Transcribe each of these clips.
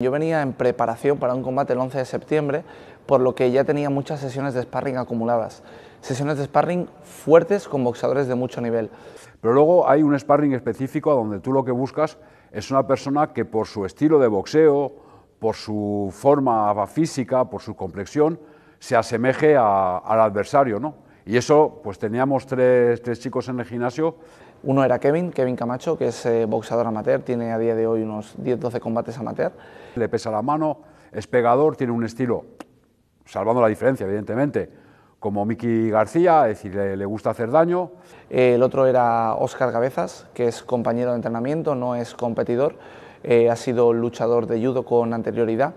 Yo venía en preparación para un combate el 11 de septiembre, por lo que ya tenía muchas sesiones de sparring acumuladas. Sesiones de sparring fuertes con boxeadores de mucho nivel. Pero luego hay un sparring específico donde tú lo que buscas es una persona que por su estilo de boxeo, por su forma física, por su complexión, se asemeje al adversario, ¿no? Y eso, pues teníamos tres, chicos en el gimnasio. Uno era Kevin, Kevin Camacho, que es eh, boxeador amateur, tiene a día de hoy unos 10-12 combates amateur. Le pesa la mano, es pegador, tiene un estilo, salvando la diferencia, evidentemente, como Miki García, es decir, le, gusta hacer daño. el otro era Óscar Cabezas, que es compañero de entrenamiento, no es competidor, eh, ha sido luchador de judo con anterioridad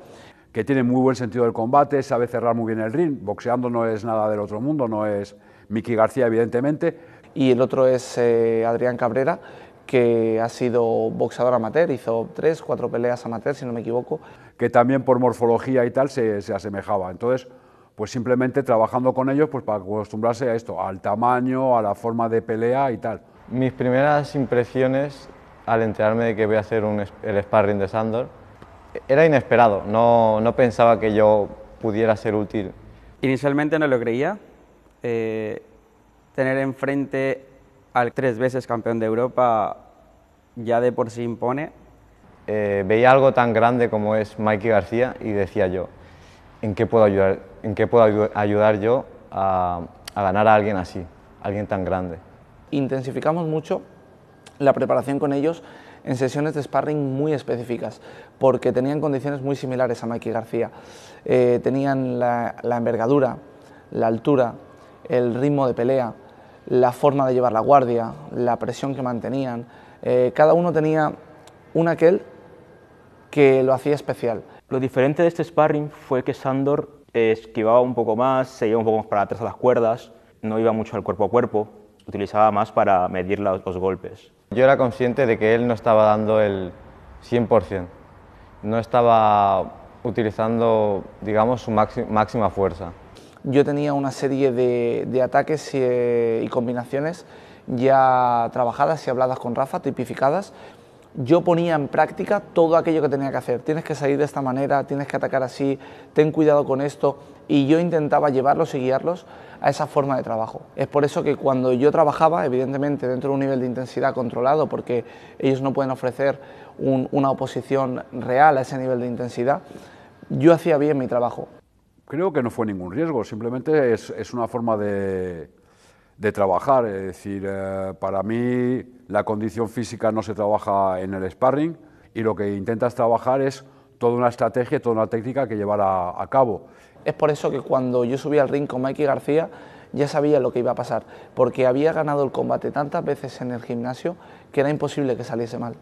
que tiene muy buen sentido del combate, sabe cerrar muy bien el ring. Boxeando no es nada del otro mundo, no es Miki García, evidentemente. Y el otro es eh, Adrián Cabrera, que ha sido boxeador amateur, hizo tres, cuatro peleas amateur, si no me equivoco. Que también por morfología y tal se, asemejaba. Entonces, pues simplemente trabajando con ellos pues para acostumbrarse a esto, al tamaño, a la forma de pelea y tal. Mis primeras impresiones al enterarme de que voy a hacer el sparring de Sandor era inesperado, no, no pensaba que yo pudiera ser útil. Inicialmente no lo creía, eh, tener enfrente al tres veces campeón de Europa ya de por sí impone. Eh, veía algo tan grande como es Mikey García y decía yo, ¿en qué puedo ayudar, en qué puedo ayudar yo a, ganar a alguien así, alguien tan grande? Intensificamos mucho la preparación con ellos en sesiones de sparring muy específicas, porque tenían condiciones muy similares a Mikey García. Eh, tenían la, envergadura, la altura, el ritmo de pelea, la forma de llevar la guardia, la presión que mantenían. Eh, cada uno tenía un aquel que lo hacía especial. Lo diferente de este sparring fue que Sandor eh, esquivaba un poco más, se iba un poco más para atrás a las cuerdas, no iba mucho al cuerpo a cuerpo, utilizaba más para medir los, golpes. Yo era consciente de que él no estaba dando el 100%, no estaba utilizando, digamos, su máxima fuerza. Yo tenía una serie de, ataques eh, y combinaciones ya trabajadas y habladas con Rafa, tipificadas, yo ponía en práctica todo aquello que tenía que hacer. Tienes que salir de esta manera, tienes que atacar así, ten cuidado con esto. Y yo intentaba llevarlos y guiarlos a esa forma de trabajo. Es por eso que cuando yo trabajaba, evidentemente dentro de un nivel de intensidad controlado, porque ellos no pueden ofrecer una oposición real a ese nivel de intensidad, yo hacía bien mi trabajo. Creo que no fue ningún riesgo, simplemente es una forma de, de trabajar. Es decir, eh, para mí la condición física no se trabaja en el sparring y lo que intentas trabajar es toda una estrategia, toda una técnica que llevar a, a cabo. Es por eso que cuando yo subí al ring con Mikey García ya sabía lo que iba a pasar, porque había ganado el combate tantas veces en el gimnasio que era imposible que saliese mal.